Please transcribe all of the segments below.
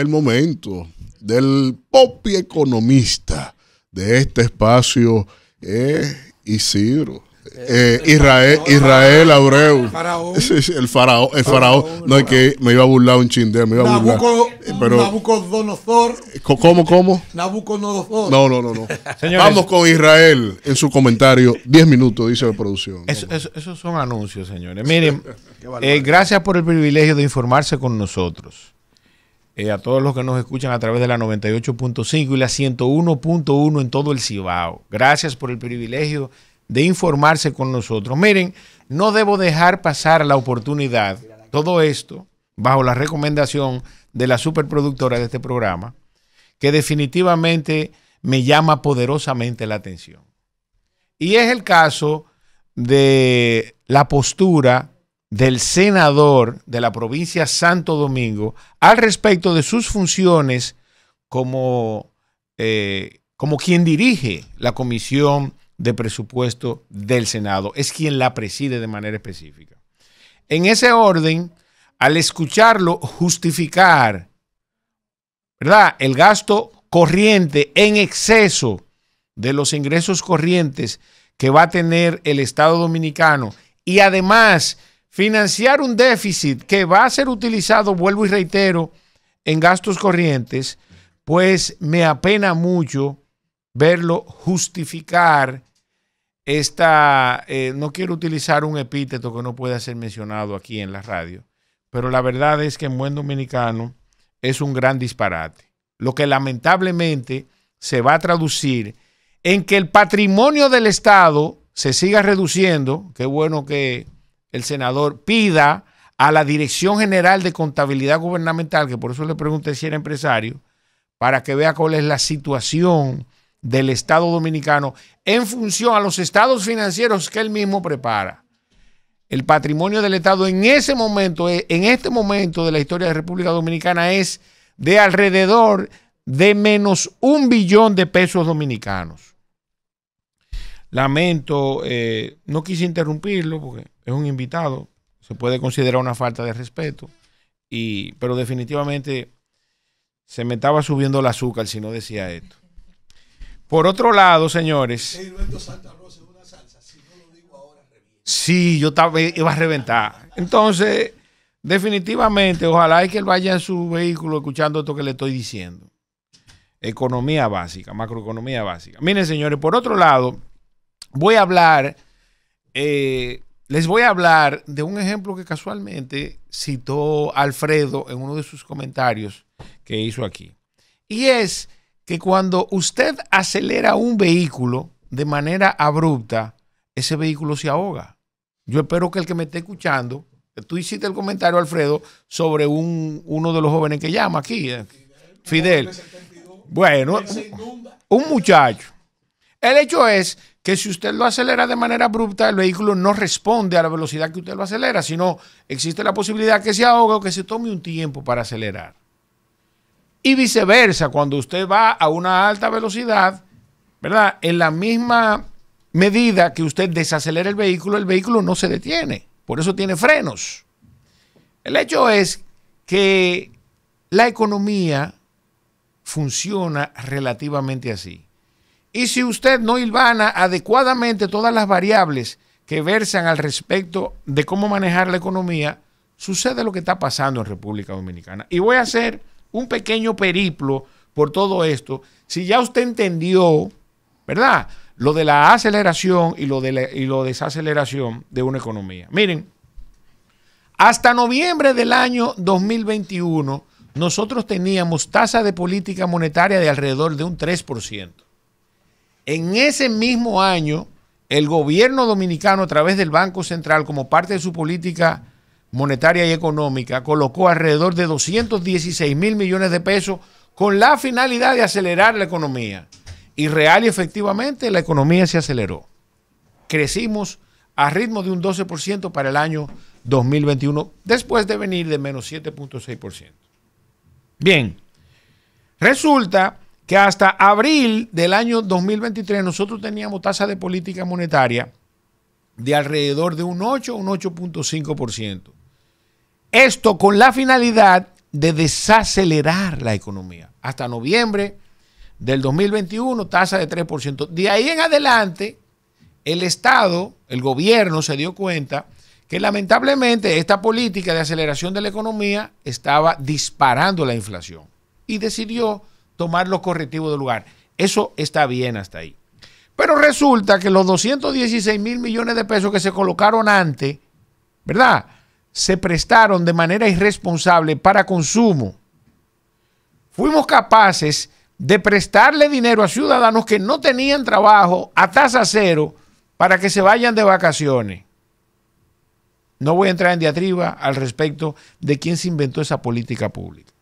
el momento del pop economista de este espacio, eh, Isidro. Eh, eh, Israel, Israel Abreu. El faraón. El faraón. No, es que me iba a burlar un chinde me Pero, Nabucodonosor. ¿Cómo, cómo? Nabucodonosor. No, no, no, no. Vamos con Israel en su comentario. Diez minutos, dice la producción. Eso, esos son anuncios, señores. Miren, gracias por el privilegio de informarse con nosotros. Eh, a todos los que nos escuchan a través de la 98.5 y la 101.1 en todo el Cibao. Gracias por el privilegio de informarse con nosotros. Miren, no debo dejar pasar la oportunidad, todo esto bajo la recomendación de la superproductora de este programa, que definitivamente me llama poderosamente la atención. Y es el caso de la postura del senador de la provincia Santo Domingo al respecto de sus funciones como, eh, como quien dirige la comisión de presupuesto del Senado. Es quien la preside de manera específica. En ese orden, al escucharlo justificar, El gasto corriente en exceso de los ingresos corrientes que va a tener el Estado dominicano y además financiar un déficit que va a ser utilizado, vuelvo y reitero, en gastos corrientes, pues me apena mucho verlo justificar esta, eh, no quiero utilizar un epíteto que no pueda ser mencionado aquí en la radio, pero la verdad es que en buen dominicano es un gran disparate, lo que lamentablemente se va a traducir en que el patrimonio del Estado se siga reduciendo, qué bueno que el senador pida a la Dirección General de Contabilidad Gubernamental, que por eso le pregunté si era empresario, para que vea cuál es la situación del Estado Dominicano en función a los estados financieros que él mismo prepara. El patrimonio del Estado en ese momento, eh, en este momento de la historia de la República Dominicana es de alrededor de menos un billón de pesos dominicanos. Lamento, eh, no quise interrumpirlo porque es un invitado, se puede considerar una falta de respeto, y, pero definitivamente se me estaba subiendo el azúcar si no decía esto. Por otro lado, señores... Sí, yo estaba, iba a reventar. Entonces, definitivamente, ojalá que él vaya en su vehículo escuchando esto que le estoy diciendo. Economía básica, macroeconomía básica. Miren, señores, por otro lado, voy a hablar, eh, les voy a hablar de un ejemplo que casualmente citó Alfredo en uno de sus comentarios que hizo aquí. Y es que cuando usted acelera un vehículo de manera abrupta, ese vehículo se ahoga. Yo espero que el que me esté escuchando, tú hiciste el comentario, Alfredo, sobre uno de los jóvenes que llama aquí, eh, Fidel. Bueno, un muchacho el hecho es que si usted lo acelera de manera abrupta, el vehículo no responde a la velocidad que usted lo acelera, sino existe la posibilidad que se ahogue o que se tome un tiempo para acelerar. Y viceversa, cuando usted va a una alta velocidad, ¿verdad? En la misma medida que usted desacelera el vehículo, el vehículo no se detiene. Por eso tiene frenos. El hecho es que la economía funciona relativamente así. Y si usted no hilvana adecuadamente todas las variables que versan al respecto de cómo manejar la economía, sucede lo que está pasando en República Dominicana. Y voy a hacer un pequeño periplo por todo esto. Si ya usted entendió, ¿verdad? Lo de la aceleración y lo de la y lo desaceleración de una economía. Miren, hasta noviembre del año 2021, nosotros teníamos tasa de política monetaria de alrededor de un 3%. En ese mismo año, el gobierno dominicano, a través del Banco Central, como parte de su política monetaria y económica, colocó alrededor de 216 mil millones de pesos con la finalidad de acelerar la economía. Y real y efectivamente la economía se aceleró. Crecimos a ritmo de un 12% para el año 2021, después de venir de menos 7.6%. Bien, resulta que hasta abril del año 2023 nosotros teníamos tasa de política monetaria de alrededor de un 8 un 8.5%. Esto con la finalidad de desacelerar la economía. Hasta noviembre del 2021, tasa de 3%. De ahí en adelante, el Estado, el gobierno se dio cuenta que lamentablemente esta política de aceleración de la economía estaba disparando la inflación y decidió tomar los correctivos del lugar. Eso está bien hasta ahí. Pero resulta que los 216 mil millones de pesos que se colocaron antes, ¿verdad? Se prestaron de manera irresponsable para consumo. Fuimos capaces de prestarle dinero a ciudadanos que no tenían trabajo a tasa cero para que se vayan de vacaciones. No voy a entrar en diatriba al respecto de quién se inventó esa política pública.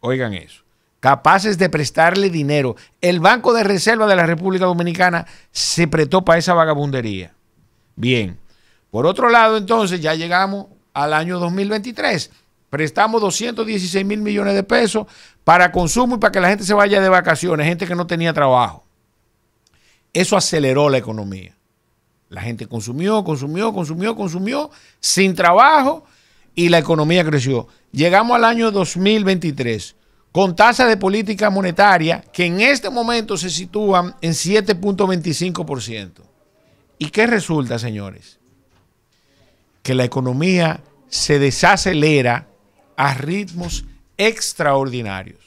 Oigan eso capaces de prestarle dinero. El Banco de Reserva de la República Dominicana se prestó para esa vagabundería. Bien. Por otro lado, entonces, ya llegamos al año 2023. Prestamos 216 mil millones de pesos para consumo y para que la gente se vaya de vacaciones, gente que no tenía trabajo. Eso aceleró la economía. La gente consumió, consumió, consumió, consumió, sin trabajo y la economía creció. Llegamos al año 2023 con tasas de política monetaria que en este momento se sitúan en 7.25%. ¿Y qué resulta, señores? Que la economía se desacelera a ritmos extraordinarios.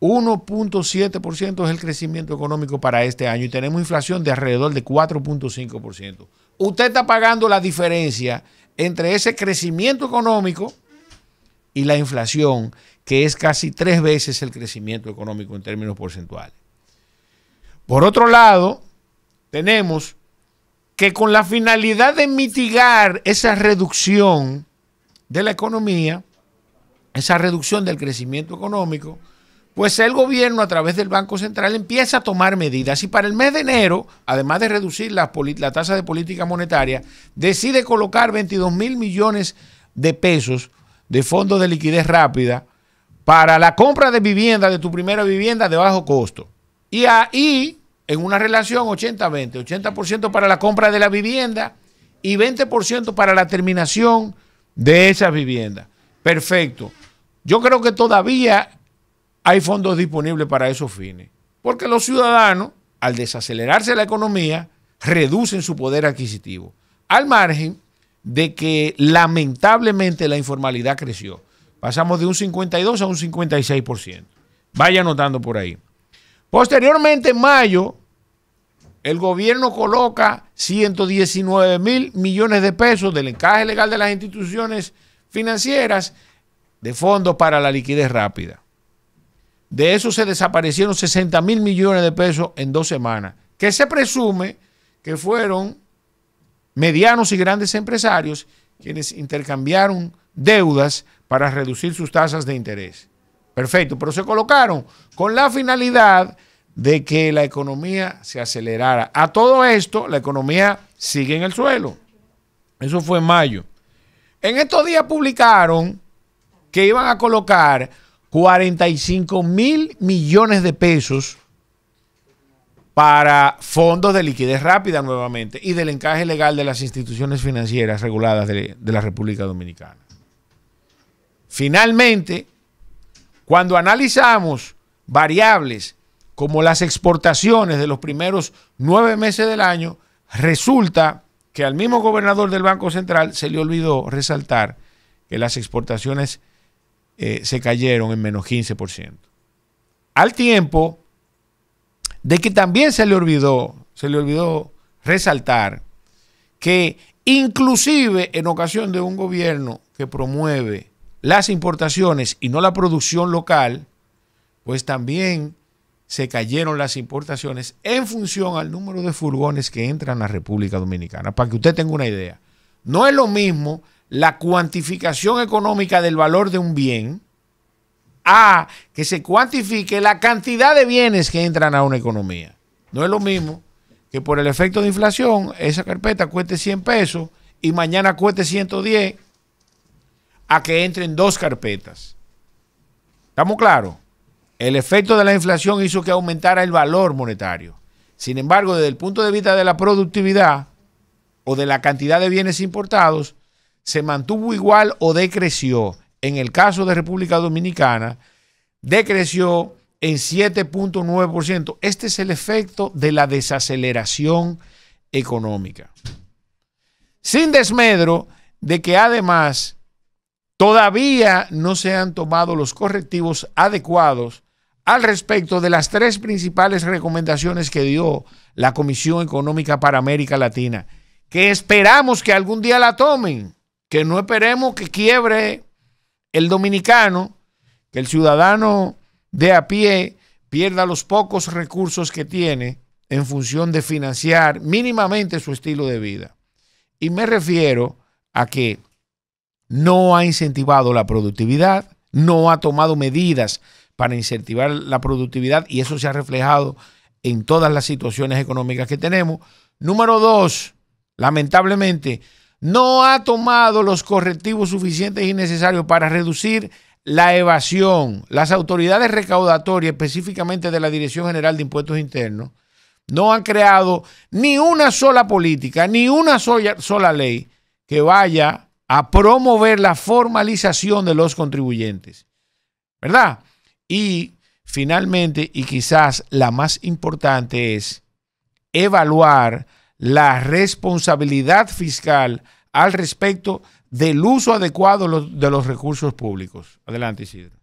1.7% es el crecimiento económico para este año y tenemos inflación de alrededor de 4.5%. Usted está pagando la diferencia entre ese crecimiento económico y la inflación que es casi tres veces el crecimiento económico en términos porcentuales. Por otro lado, tenemos que con la finalidad de mitigar esa reducción de la economía, esa reducción del crecimiento económico, pues el gobierno a través del Banco Central empieza a tomar medidas y para el mes de enero, además de reducir la, la tasa de política monetaria, decide colocar 22 mil millones de pesos de fondos de liquidez rápida para la compra de vivienda, de tu primera vivienda de bajo costo. Y ahí, en una relación 80-20, 80%, para la compra de la vivienda y 20% para la terminación de esa vivienda. Perfecto. Yo creo que todavía hay fondos disponibles para esos fines, porque los ciudadanos, al desacelerarse la economía, reducen su poder adquisitivo, al margen de que lamentablemente la informalidad creció. Pasamos de un 52 a un 56%. Vaya notando por ahí. Posteriormente, en mayo, el gobierno coloca 119 mil millones de pesos del encaje legal de las instituciones financieras de fondos para la liquidez rápida. De eso se desaparecieron 60 mil millones de pesos en dos semanas, que se presume que fueron medianos y grandes empresarios quienes intercambiaron deudas para reducir sus tasas de interés. Perfecto, pero se colocaron con la finalidad de que la economía se acelerara. A todo esto, la economía sigue en el suelo. Eso fue en mayo. En estos días publicaron que iban a colocar 45 mil millones de pesos para fondos de liquidez rápida nuevamente y del encaje legal de las instituciones financieras reguladas de, de la República Dominicana. Finalmente, cuando analizamos variables como las exportaciones de los primeros nueve meses del año, resulta que al mismo gobernador del Banco Central se le olvidó resaltar que las exportaciones eh, se cayeron en menos 15%. Al tiempo de que también se le olvidó, se le olvidó resaltar que inclusive en ocasión de un gobierno que promueve las importaciones y no la producción local, pues también se cayeron las importaciones en función al número de furgones que entran a la República Dominicana. Para que usted tenga una idea, no es lo mismo la cuantificación económica del valor de un bien a que se cuantifique la cantidad de bienes que entran a una economía. No es lo mismo que por el efecto de inflación esa carpeta cueste 100 pesos y mañana cueste 110 a que entren dos carpetas. ¿Estamos claros? El efecto de la inflación hizo que aumentara el valor monetario. Sin embargo, desde el punto de vista de la productividad o de la cantidad de bienes importados, se mantuvo igual o decreció. En el caso de República Dominicana, decreció en 7.9%. Este es el efecto de la desaceleración económica. Sin desmedro de que además todavía no se han tomado los correctivos adecuados al respecto de las tres principales recomendaciones que dio la Comisión Económica para América Latina, que esperamos que algún día la tomen, que no esperemos que quiebre el dominicano, que el ciudadano de a pie pierda los pocos recursos que tiene en función de financiar mínimamente su estilo de vida. Y me refiero a que no ha incentivado la productividad, no ha tomado medidas para incentivar la productividad y eso se ha reflejado en todas las situaciones económicas que tenemos. Número dos, lamentablemente, no ha tomado los correctivos suficientes y necesarios para reducir la evasión. Las autoridades recaudatorias, específicamente de la Dirección General de Impuestos Internos, no han creado ni una sola política, ni una sola, sola ley que vaya a promover la formalización de los contribuyentes. ¿Verdad? Y finalmente, y quizás la más importante es evaluar la responsabilidad fiscal al respecto del uso adecuado de los recursos públicos. Adelante, Isidro.